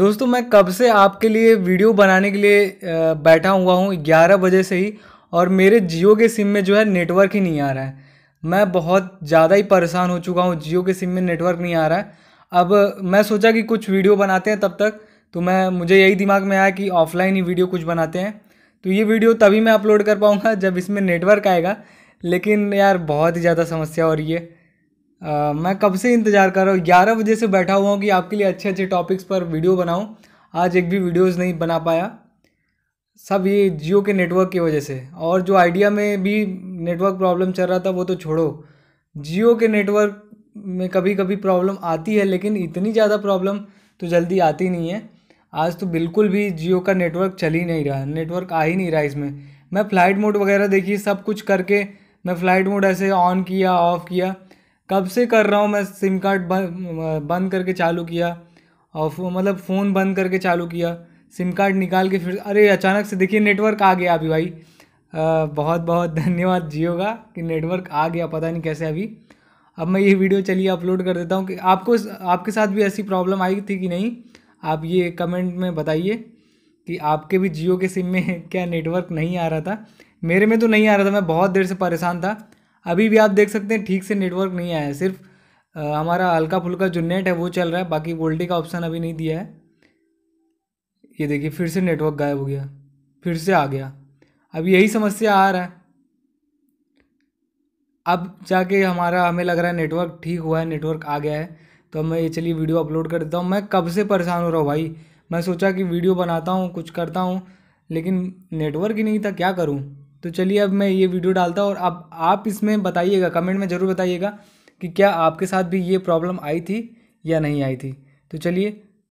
दोस्तों मैं कब से आपके लिए वीडियो बनाने के लिए बैठा हुआ हूँ ग्यारह बजे से ही और मेरे जियो के सिम में जो है नेटवर्क ही नहीं आ रहा है मैं बहुत ज़्यादा ही परेशान हो चुका हूँ जियो के सिम में नेटवर्क नहीं आ रहा है अब मैं सोचा कि कुछ वीडियो बनाते हैं तब तक तो मैं मुझे यही दिमाग में आया कि ऑफलाइन ही वीडियो कुछ बनाते हैं तो ये वीडियो तभी मैं अपलोड कर पाऊँगा जब इसमें नेटवर्क आएगा लेकिन यार बहुत ही ज़्यादा समस्या हो रही है मैं कब से इंतज़ार कर रहा हूँ ग्यारह बजे से बैठा हुआ हूँ कि आपके लिए अच्छे अच्छे टॉपिक्स पर वीडियो बनाऊँ आज एक भी वीडियोज नहीं बना पाया सब ये जियो के नेटवर्क की वजह से और जो आइडिया में भी नेटवर्क प्रॉब्लम चल रहा था वो तो छोड़ो जियो के नेटवर्क में कभी कभी प्रॉब्लम आती है लेकिन इतनी ज़्यादा प्रॉब्लम तो जल्दी आती नहीं है आज तो बिल्कुल भी जियो का नेटवर्क चल ही नहीं रहा नेटवर्क आ ही नहीं रहा इसमें मैं फ़्लाइट मोड वगैरह देखिए सब कुछ करके मैं फ़्लाइट मोड ऐसे ऑन किया ऑफ़ किया कब से कर रहा हूँ मैं सिम कार्ड बंद करके चालू किया और मतलब फ़ोन बंद करके चालू किया सिम कार्ड निकाल के फिर अरे अचानक से देखिए नेटवर्क आ गया अभी भाई आ, बहुत बहुत धन्यवाद जियो का कि नेटवर्क आ गया पता नहीं कैसे अभी अब मैं ये वीडियो चलिए अपलोड कर देता हूँ कि आपको आपके साथ भी ऐसी प्रॉब्लम आई थी कि नहीं आप ये कमेंट में बताइए कि आपके भी जियो के सिम में क्या नेटवर्क नहीं आ रहा था मेरे में तो नहीं आ रहा था मैं बहुत देर से परेशान था अभी भी आप देख सकते हैं ठीक से नेटवर्क नहीं आया है सिर्फ हमारा हल्का फुल्का जो नेट है वो चल रहा है बाकी वोल्टी का ऑप्शन अभी नहीं दिया है ये देखिए फिर से नेटवर्क गायब हो गया फिर से आ गया अब यही समस्या आ रहा है अब जाके हमारा हमें लग रहा है नेटवर्क ठीक हुआ है नेटवर्क आ गया है तो मैं ये चलिए वीडियो अपलोड कर देता हूँ मैं कब से परेशान हो रहा हूँ भाई मैं सोचा कि वीडियो बनाता हूँ कुछ करता हूँ लेकिन नेटवर्क ही नहीं था क्या करूँ तो चलिए अब मैं ये वीडियो डालता हूँ और अब आप इसमें बताइएगा कमेंट में ज़रूर बताइएगा कि क्या आपके साथ भी ये प्रॉब्लम आई थी या नहीं आई थी तो चलिए